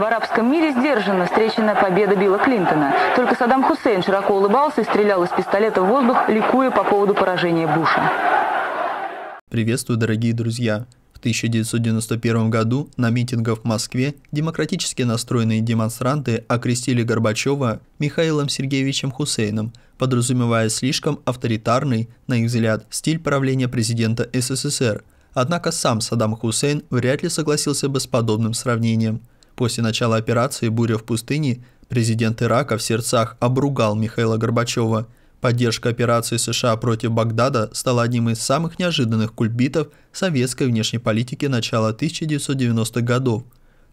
В арабском мире сдержанно встречена победа Билла Клинтона. Только Саддам Хусейн широко улыбался и стрелял из пистолета в воздух, ликуя по поводу поражения Буша. Приветствую, дорогие друзья! В 1991 году на митингах в Москве демократически настроенные демонстранты окрестили Горбачева Михаилом Сергеевичем Хусейном, подразумевая слишком авторитарный, на их взгляд, стиль правления президента СССР. Однако сам Саддам Хусейн вряд ли согласился бы с подобным сравнением. После начала операции «Буря в пустыне» президент Ирака в сердцах обругал Михаила Горбачева. Поддержка операции США против Багдада стала одним из самых неожиданных кульбитов советской внешней политики начала 1990-х годов.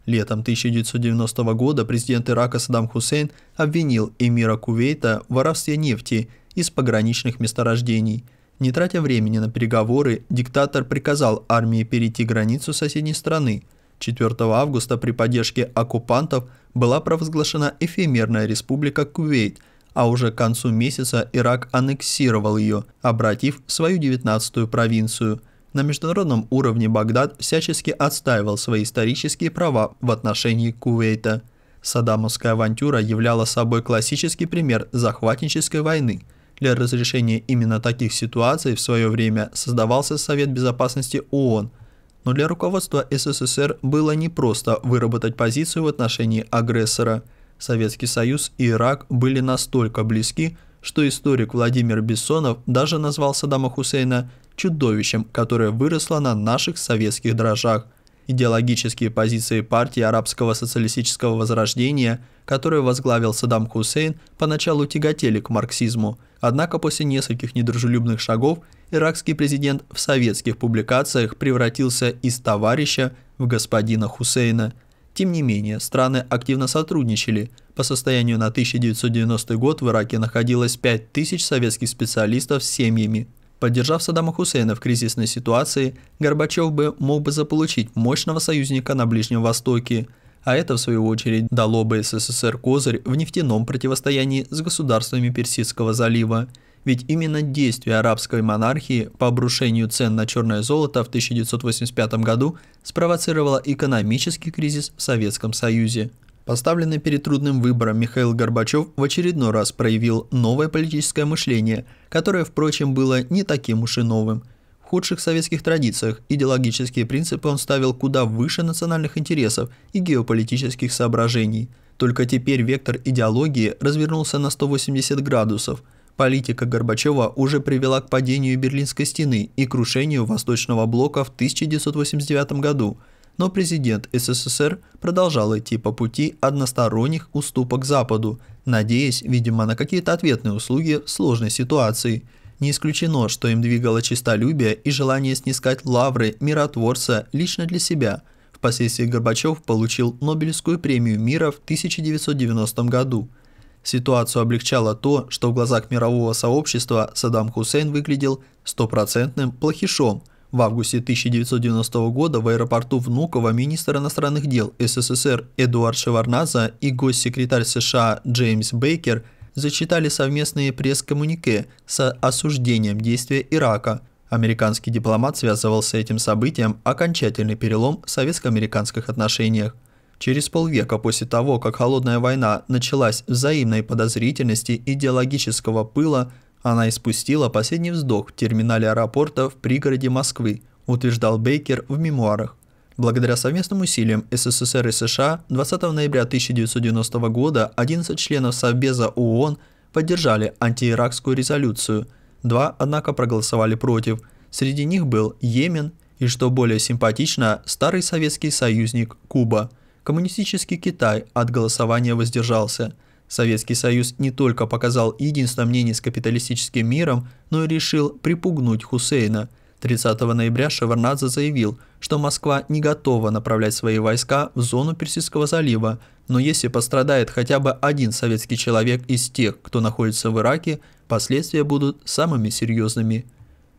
Летом 1990 года президент Ирака Саддам Хусейн обвинил эмира Кувейта в воровстве нефти из пограничных месторождений. Не тратя времени на переговоры, диктатор приказал армии перейти границу соседней страны – 4 августа при поддержке оккупантов была провозглашена эфемерная республика Кувейт, а уже к концу месяца Ирак аннексировал ее, обратив свою 19-ю провинцию. На международном уровне Багдад всячески отстаивал свои исторические права в отношении Кувейта. Саддамовская авантюра являла собой классический пример захватнической войны – для разрешения именно таких ситуаций в свое время создавался Совет Безопасности ООН – но для руководства СССР было непросто выработать позицию в отношении агрессора. Советский Союз и Ирак были настолько близки, что историк Владимир Бессонов даже назвал Саддама Хусейна чудовищем, которое выросло на наших советских дрожжах. Идеологические позиции партии арабского социалистического возрождения, которую возглавил Саддам Хусейн, поначалу тяготели к марксизму. Однако после нескольких недружелюбных шагов – иракский президент в советских публикациях превратился из товарища в господина Хусейна. Тем не менее, страны активно сотрудничали. По состоянию на 1990 год в Ираке находилось 5000 советских специалистов с семьями. Поддержав Саддама Хусейна в кризисной ситуации, Горбачев бы мог бы заполучить мощного союзника на Ближнем Востоке, а это, в свою очередь, дало бы СССР козырь в нефтяном противостоянии с государствами Персидского залива – ведь именно действия арабской монархии по обрушению цен на черное золото в 1985 году спровоцировало экономический кризис в Советском Союзе. Поставленный перед трудным выбором Михаил Горбачев в очередной раз проявил новое политическое мышление, которое, впрочем, было не таким уж и новым. В худших советских традициях идеологические принципы он ставил куда выше национальных интересов и геополитических соображений. Только теперь вектор идеологии развернулся на 180 градусов – Политика Горбачева уже привела к падению Берлинской стены и крушению Восточного блока в 1989 году, но президент СССР продолжал идти по пути односторонних уступок Западу, надеясь, видимо, на какие-то ответные услуги в сложной ситуации. Не исключено, что им двигало честолюбие и желание снискать лавры миротворца лично для себя. Впоследствии Горбачев получил Нобелевскую премию мира в 1990 году – Ситуацию облегчало то, что в глазах мирового сообщества Саддам Хусейн выглядел стопроцентным плохишом. В августе 1990 года в аэропорту Внуково министр иностранных дел СССР Эдуард Шеварназа и госсекретарь США Джеймс Бейкер зачитали совместные пресс-коммунике с осуждением действия Ирака. Американский дипломат связывал с этим событием окончательный перелом в советско-американских отношениях. Через полвека после того, как холодная война началась взаимной подозрительности идеологического пыла, она испустила последний вздох в терминале аэропорта в пригороде Москвы, утверждал Бейкер в мемуарах. Благодаря совместным усилиям СССР и США 20 ноября 1990 года 11 членов Совбеза ООН поддержали антииракскую резолюцию. Два, однако, проголосовали против. Среди них был Йемен и, что более симпатично, старый советский союзник Куба – Коммунистический Китай от голосования воздержался. Советский Союз не только показал единство мнений с капиталистическим миром, но и решил припугнуть Хусейна. 30 ноября Шеварнадзе заявил, что Москва не готова направлять свои войска в зону Персидского залива, но если пострадает хотя бы один советский человек из тех, кто находится в Ираке, последствия будут самыми серьезными.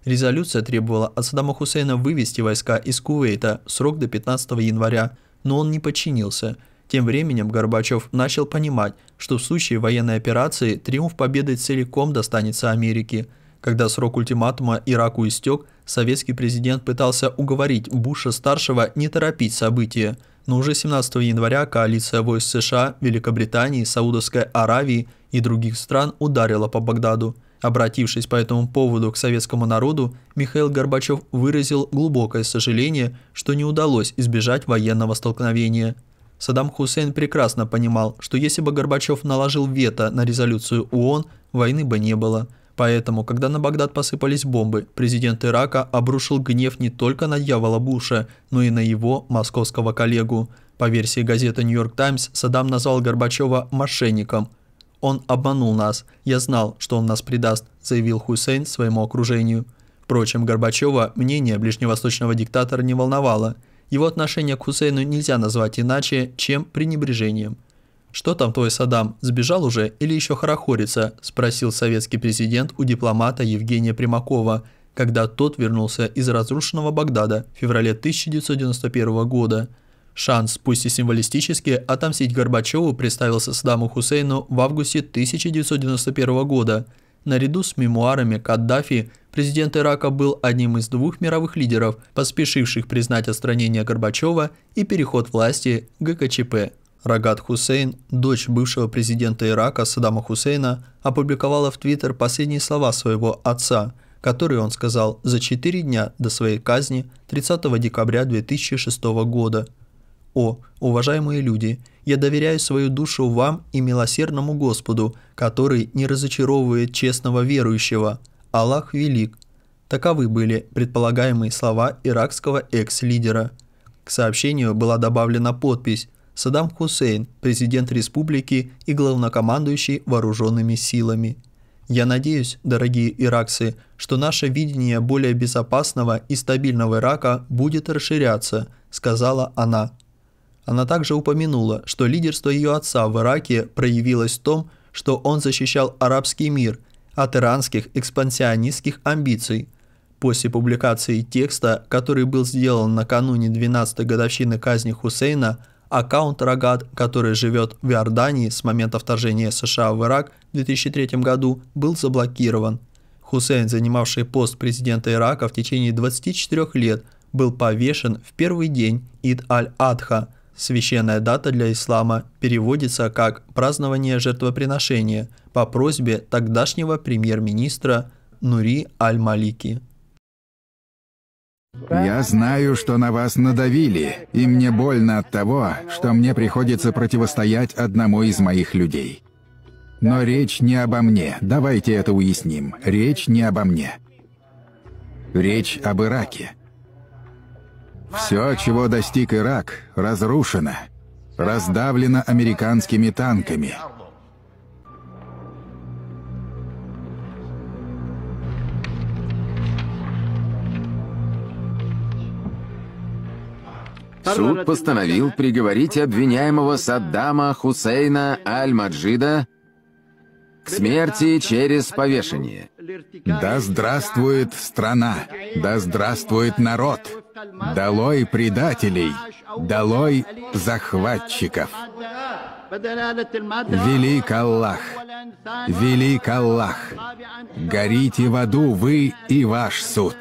Резолюция требовала от Саддама Хусейна вывести войска из Кувейта срок до 15 января – но он не подчинился. Тем временем Горбачев начал понимать, что в случае военной операции триумф победы целиком достанется Америке. Когда срок ультиматума Ираку истек, советский президент пытался уговорить Буша-старшего не торопить события, но уже 17 января коалиция войск США, Великобритании, Саудовской Аравии и других стран ударила по Багдаду – Обратившись по этому поводу к советскому народу, Михаил Горбачев выразил глубокое сожаление, что не удалось избежать военного столкновения. Саддам Хусейн прекрасно понимал, что если бы Горбачев наложил вето на резолюцию ООН, войны бы не было. Поэтому, когда на Багдад посыпались бомбы, президент Ирака обрушил гнев не только на дьявола Буша, но и на его московского коллегу. По версии газеты «Нью-Йорк Таймс», Саддам назвал Горбачева «мошенником», «Он обманул нас. Я знал, что он нас предаст», – заявил Хусейн своему окружению. Впрочем, Горбачева мнение ближневосточного диктатора не волновало. Его отношение к Хусейну нельзя назвать иначе, чем пренебрежением. «Что там твой Саддам, сбежал уже или еще хорохорится?» – спросил советский президент у дипломата Евгения Примакова, когда тот вернулся из разрушенного Багдада в феврале 1991 года – Шанс, пусть и символистически, отомстить Горбачеву представился Саддаму Хусейну в августе 1991 года. Наряду с мемуарами Каддафи, президент Ирака был одним из двух мировых лидеров, поспешивших признать отстранение Горбачева и переход власти ГКЧП. Рагат Хусейн, дочь бывшего президента Ирака Саддама Хусейна, опубликовала в Твиттер последние слова своего отца, которые он сказал за 4 дня до своей казни 30 декабря 2006 года – «О, уважаемые люди, я доверяю свою душу вам и милосердному Господу, который не разочаровывает честного верующего. Аллах велик». Таковы были предполагаемые слова иракского экс-лидера. К сообщению была добавлена подпись «Саддам Хусейн, президент республики и главнокомандующий вооруженными силами». Я надеюсь, дорогие иракцы, что наше видение более безопасного и стабильного Ирака будет расширяться, сказала она. Она также упомянула, что лидерство ее отца в Ираке проявилось в том, что он защищал арабский мир от иранских экспансионистских амбиций. После публикации текста, который был сделан накануне 12-й годовщины казни Хусейна, аккаунт Рагат, который живет в Иордании с момента вторжения США в Ирак в 2003 году, был заблокирован. Хусейн, занимавший пост президента Ирака в течение 24 лет, был повешен в первый день Ид-Аль-Адха – Священная дата для ислама переводится как «празднование жертвоприношения» по просьбе тогдашнего премьер-министра Нури Аль-Малики. Я знаю, что на вас надавили, и мне больно от того, что мне приходится противостоять одному из моих людей. Но речь не обо мне, давайте это уясним. Речь не обо мне. Речь об Ираке. Все, чего достиг Ирак, разрушено, раздавлено американскими танками. Суд постановил приговорить обвиняемого Саддама Хусейна Аль-Маджида к смерти через повешение. Да здравствует страна! Да здравствует народ! Долой предателей! Долой захватчиков! Велик Аллах! Велик Аллах! Горите в аду вы и ваш суд!